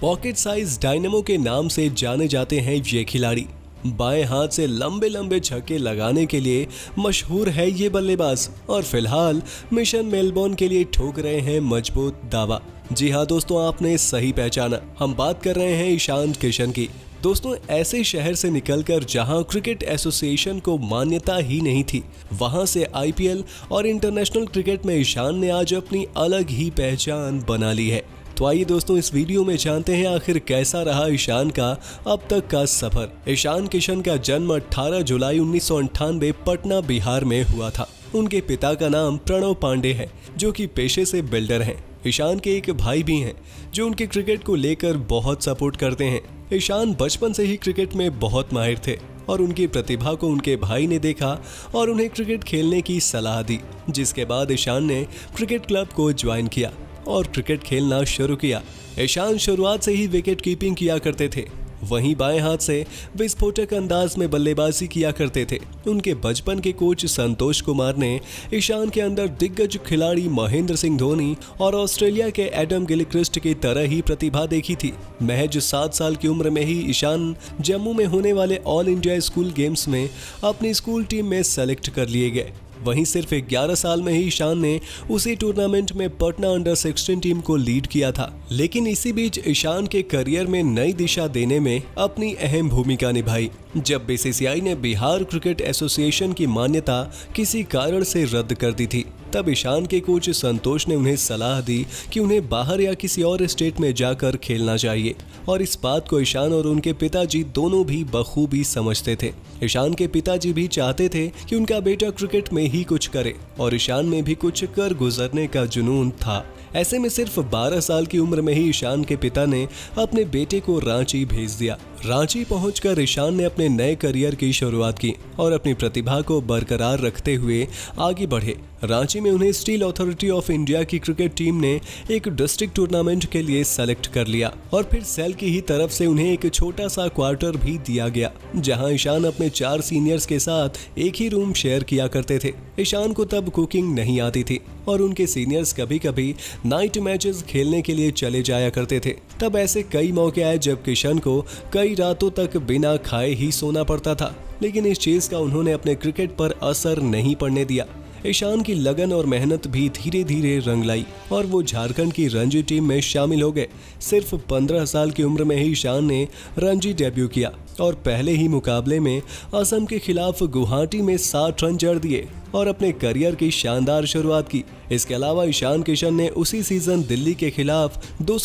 pocket size dynamo के नाम से जाने जाते हैं ये खिलाड़ी बाएं हाथ से लंबे लंबे छक्के लगाने के लिए मशहूर है ये बल्लेबाज और फिलहाल मिशन मेलबोर्न के लिए ठोक रहे हैं मजबूत दावा जी हाँ दोस्तों आपने सही पहचाना हम बात कर रहे हैं ईशांत किशन की दोस्तों ऐसे शहर से निकलकर जहां क्रिकेट एसोसिएशन को मान्यता ही नहीं थी वहां से आईपीएल और इंटरनेशनल क्रिकेट में ईशान ने आज अपनी अलग ही पहचान बना ली है तो आइए दोस्तों इस वीडियो में जानते हैं आखिर कैसा रहा ईशान का अब तक का सफर ईशान किशन का जन्म 18 जुलाई उन्नीस पटना बिहार में हुआ था उनके पिता का नाम प्रणव पांडे है जो कि पेशे से बिल्डर हैं ईशान के एक भाई भी हैं जो उनके क्रिकेट को लेकर बहुत सपोर्ट करते हैं ईशान बचपन से ही क्रिकेट में बहुत माहिर थे और उनकी प्रतिभा को उनके भाई ने देखा और उन्हें क्रिकेट खेलने की सलाह दी जिसके बाद ईशान ने क्रिकेट क्लब को ज्वाइन किया और क्रिकेट खेलना शुरू किया ईशान शुरुआत से ही विकेट कीपिंग किया करते थे वहीं बाएं हाथ से विस्फोटक अंदाज में बल्लेबाजी किया करते थे उनके बचपन के कोच संतोष कुमार ने ईशान के अंदर दिग्गज खिलाड़ी महेंद्र सिंह धोनी और ऑस्ट्रेलिया के एडम गिलक्रिस्ट की तरह ही प्रतिभा देखी थी महज सात साल की उम्र में ही ईशान जम्मू में होने वाले ऑल इंडिया स्कूल गेम्स में अपनी स्कूल टीम में सेलेक्ट कर लिए गए वहीं सिर्फ 11 साल में ही ईशान ने उसी टूर्नामेंट में पटना अंडर 16 टीम को लीड किया था लेकिन इसी बीच ईशान के करियर में नई दिशा देने में अपनी अहम भूमिका निभाई जब बीसीसीआई ने बिहार क्रिकेट एसोसिएशन की मान्यता किसी कारण से रद्द कर दी थी तब ईशान के कोच संतोष ने उन्हें सलाह दी कि उन्हें बाहर या किसी और स्टेट में जाकर खेलना चाहिए और इस बात को ईशान और उनके पिताजी दोनों भी बखूबी समझते थे ईशान के पिताजी भी चाहते थे कि उनका बेटा क्रिकेट में ही कुछ करे और ईशान में भी कुछ कर गुजरने का जुनून था ऐसे में सिर्फ 12 साल की उम्र में ही ईशान के पिता ने अपने बेटे को रांची भेज दिया रांची पहुंचकर ईशान ने अपने नए करियर की शुरुआत की और अपनी प्रतिभा को बरकरार रखते हुए आगे बढ़े रांची में उन्हें स्टील अथॉरिटी ऑफ इंडिया की क्रिकेट टीम ने एक डिस्ट्रिक्ट टूर्नामेंट के लिए सेलेक्ट कर लिया और फिर सेल की ही तरफ से उन्हें एक छोटा सा क्वार्टर भी दिया गया जहां ईशान अपने चार सीनियर्स के साथ एक ही रूम शेयर किया करते थे ईशान को तब कुकिंग नहीं आती थी और उनके सीनियर्स कभी कभी नाइट मैचेस खेलने के लिए चले जाया करते थे तब ऐसे कई मौके आए जब किशन को कई रातों तक बिना खाए ही सोना पड़ता था लेकिन इस चीज़ का उन्होंने अपने क्रिकेट पर असर नहीं पड़ने दिया ईशान की लगन और मेहनत भी धीरे धीरे रंग लाई और वो झारखंड की रणजी टीम में शामिल हो गए सिर्फ पंद्रह साल की उम्र में ही ईशान ने रणजी डेब्यू किया और पहले ही मुकाबले में असम के खिलाफ गुवाहाटी में साठ रन जड़ दिए और अपने करियर की शानदार शुरुआत की इसके अलावा ईशान किशन ने उसी सीजन दिल्ली के खिलाफ दो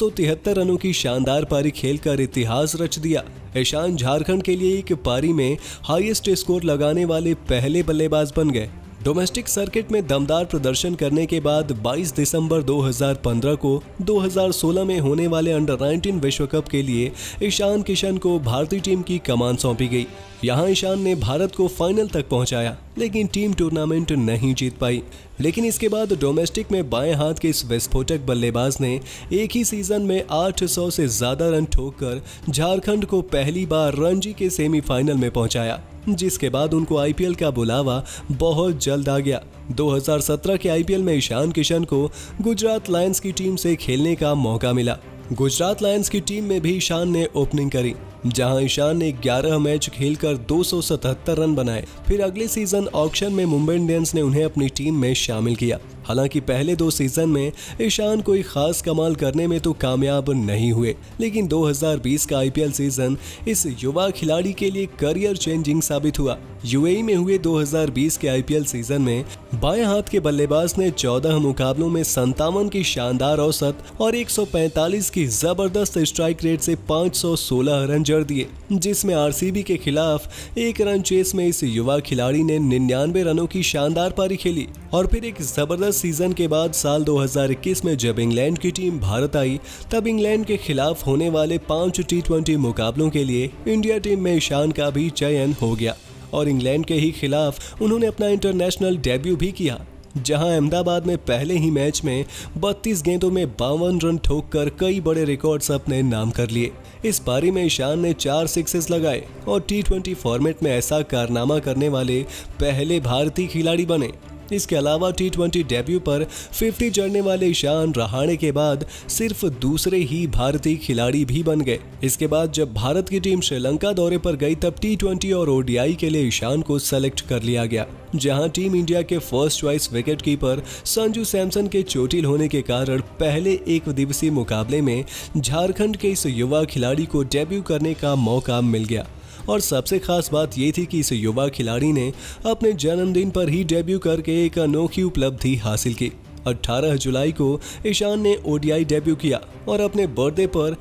रनों की शानदार पारी खेलकर इतिहास रच दिया ईशान झारखंड के लिए एक पारी में हाईएस्ट स्कोर लगाने वाले पहले बल्लेबाज बन गए डोमेस्टिक सर्किट में दमदार प्रदर्शन करने के बाद 22 दिसंबर 2015 को 2016 में होने वाले अंडर 19 विश्व कप के लिए ईशान किशन को भारतीय टीम की कमान सौंपी गई यहाँ ईशान ने भारत को फाइनल तक पहुंचाया लेकिन टीम टूर्नामेंट नहीं जीत पाई लेकिन इसके बाद डोमेस्टिक में बाएं हाथ के इस विस्फोटक बल्लेबाज ने एक ही सीजन में 800 से ज्यादा रन ठोक कर झारखंड को पहली बार रणजी के सेमीफाइनल में पहुंचाया जिसके बाद उनको आईपीएल का बुलावा बहुत जल्द आ गया 2017 के आईपीएल में ईशान किशन को गुजरात लायंस की टीम से खेलने का मौका मिला गुजरात लायंस की टीम में भी ईशान ने ओपनिंग करी जहां ईशान ने 11 मैच खेलकर 277 रन बनाए फिर अगले सीजन ऑक्शन में मुंबई इंडियंस ने उन्हें अपनी टीम में शामिल किया हालांकि पहले दो सीजन में ईशान कोई खास कमाल करने में तो कामयाब नहीं हुए लेकिन 2020 का आईपीएल सीजन इस युवा खिलाड़ी के लिए करियर चेंजिंग साबित हुआ यूएई में हुए 2020 के आईपीएल सीजन में बाएं हाथ के बल्लेबाज ने 14 मुकाबलों में संतावन की शानदार औसत और 145 की जबरदस्त स्ट्राइक रेट से 516 रन जड़ दिए जिसमें आरसीबी के खिलाफ एक रन चेस में इस युवा खिलाड़ी ने निन्यानवे रनों की शानदार पारी खेली और फिर एक जबरदस्त सीजन के बाद साल 2021 में जब इंग्लैंड की टीम भारत आई तब इंग्लैंड के खिलाफ होने वाले पांच टी मुकाबलों के लिए इंडिया टीम में ईशान का भी चयन हो गया और इंग्लैंड के ही खिलाफ उन्होंने अपना इंटरनेशनल डेब्यू भी किया जहां अहमदाबाद में पहले ही मैच में 32 गेंदों में बावन रन ठोक कर कई बड़े रिकॉर्ड्स अपने नाम कर लिए इस पारी में ईशान ने चार सिक्सेस लगाए और टी फॉर्मेट में ऐसा कारनामा करने वाले पहले भारतीय खिलाड़ी बने इसके अलावा टी ट्वेंटी डेब्यू पर 50 चढ़ने वाले ईशान रहाणे के बाद सिर्फ दूसरे ही भारतीय खिलाड़ी भी बन गए इसके बाद जब भारत की टीम श्रीलंका दौरे पर गई तब टी ट्वेंटी और ओडीआई के लिए ईशान को सेलेक्ट कर लिया गया जहां टीम इंडिया के first choice wicket keeper Sanju Samson के चोटिल होने के कारण पहले एक दिवसीय मुकाबले में झारखंड के इस युवा खिलाड़ी को डेब्यू करने का मौका मिल गया और सबसे खास बात ये थी कि इस युवा खिलाड़ी ने अपने जन्मदिन पर ही डेब्यू करके एक अनोखी उपलब्धि हासिल की 18 जुलाई को ईशान ने ओडीआई डेब्यू किया और अपने बर्थडे पर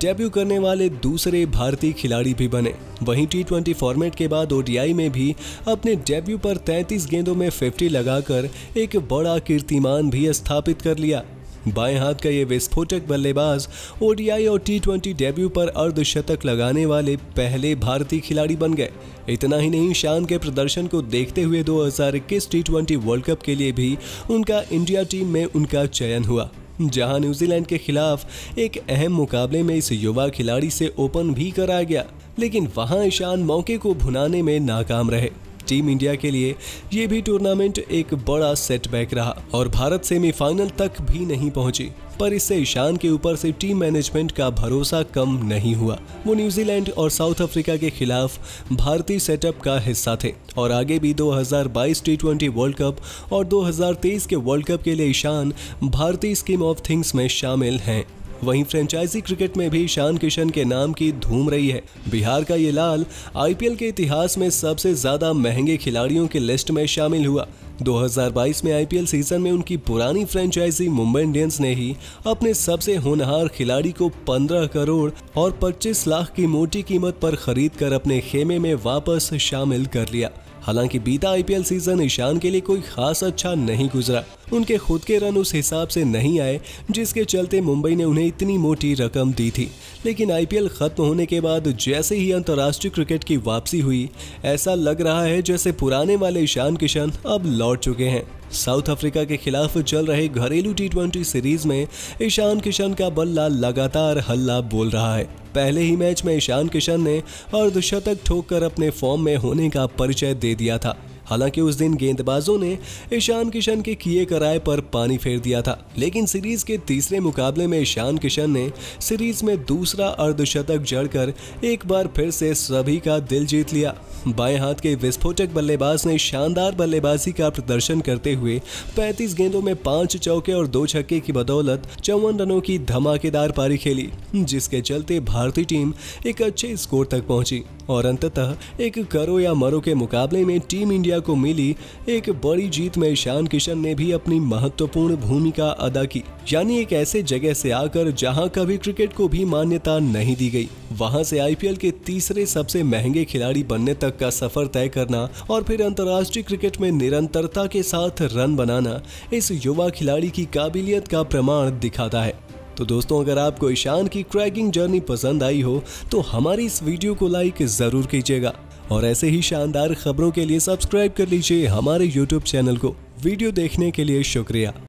डेब्यू करने वाले दूसरे भारतीय खिलाड़ी भी बने वहीं टी ट्वेंटी फॉर्मेट के बाद ओडीआई में भी अपने डेब्यू पर 33 गेंदों में 50 लगाकर एक बड़ा कीर्तिमान भी स्थापित कर लिया बाएं हाथ का ये विस्फोटक बल्लेबाज ओडीआई और टी ट्वेंटी डेब्यू पर अर्धशतक लगाने वाले पहले भारतीय खिलाड़ी बन गए इतना ही नहीं शान के प्रदर्शन को देखते हुए 2021 टी ट्वेंटी वर्ल्ड कप के लिए भी उनका इंडिया टीम में उनका चयन हुआ जहां न्यूजीलैंड के खिलाफ एक अहम मुकाबले में इस युवा खिलाड़ी से ओपन भी कराया गया लेकिन वहां ईशान मौके को भुनाने में नाकाम रहे टीम इंडिया के लिए ये भी टूर्नामेंट एक बड़ा सेटबैक रहा और भारत सेमीफाइनल तक भी नहीं पहुंची पर इससे ईशान के ऊपर से टीम मैनेजमेंट का भरोसा कम नहीं हुआ वो न्यूजीलैंड और साउथ अफ्रीका के खिलाफ भारतीय सेटअप का हिस्सा थे और आगे भी 2022 टी वर्ल्ड कप और 2023 के वर्ल्ड कप के लिए ईशान भारतीय स्कीम ऑफ थिंग्स में शामिल हैं वहीं फ्रेंचाइजी क्रिकेट में भी शान किशन के नाम की धूम रही है बिहार का ये लाल आईपीएल के इतिहास में सबसे ज्यादा महंगे खिलाड़ियों की लिस्ट में शामिल हुआ 2022 में आईपीएल सीजन में उनकी पुरानी फ्रेंचाइजी मुंबई इंडियंस ने ही अपने सबसे होनहार खिलाड़ी को 15 करोड़ और 25 लाख की मोटी कीमत पर खरीद कर अपने खेमे में वापस शामिल कर लिया हालांकि बीता आईपीएल सीजन ईशान के लिए कोई खास अच्छा नहीं गुजरा उनके खुद के रन उस हिसाब से नहीं आए जिसके चलते मुंबई ने उन्हें इतनी मोटी रकम दी थी लेकिन आईपीएल खत्म होने के बाद जैसे ही अंतर्राष्ट्रीय क्रिकेट की वापसी हुई ऐसा लग रहा है जैसे पुराने वाले ईशान किशन अब लौट लौट चुके हैं साउथ अफ्रीका के खिलाफ चल रहे घरेलू टी सीरीज में ईशान किशन का बल्ला लगातार हल्ला बोल रहा है पहले ही मैच में ईशान किशन ने अर्धशतक ठोककर अपने फॉर्म में होने का परिचय दे दिया था हालांकि उस दिन गेंदबाजों ने ईशान किशन के किए कराए पर पानी फेर दिया था लेकिन सीरीज के तीसरे मुकाबले में ईशान किशन ने सीरीज में दूसरा अर्धशतक जड़कर एक बार फिर से सभी का दिल जीत लिया बाएं हाथ के विस्फोटक बल्लेबाज ने शानदार बल्लेबाजी का प्रदर्शन करते हुए 35 गेंदों में पांच चौके और दो छक्के की बदौलत चौवन रनों की धमाकेदार पारी खेली जिसके चलते भारतीय टीम एक अच्छे स्कोर तक पहुंची और अंततः एक करो या मरो के मुकाबले में टीम इंडिया को मिली एक बड़ी जीत में ईशान किशन ने भी अपनी महत्वपूर्ण भूमिका अदा की यानी एक ऐसे जगह से आकर जहां कभी क्रिकेट को भी मान्यता नहीं दी गई वहां से आईपीएल के तीसरे सबसे महंगे खिलाड़ी बनने तक का सफर तय करना और फिर अंतर्राष्ट्रीय क्रिकेट में निरंतरता के साथ रन बनाना इस युवा खिलाड़ी की काबिलियत का प्रमाण दिखाता है तो दोस्तों अगर आपको ईशान की ट्रैकिंग जर्नी पसंद आई हो तो हमारी इस वीडियो को लाइक ज़रूर कीजिएगा और ऐसे ही शानदार खबरों के लिए सब्सक्राइब कर लीजिए हमारे यूट्यूब चैनल को वीडियो देखने के लिए शुक्रिया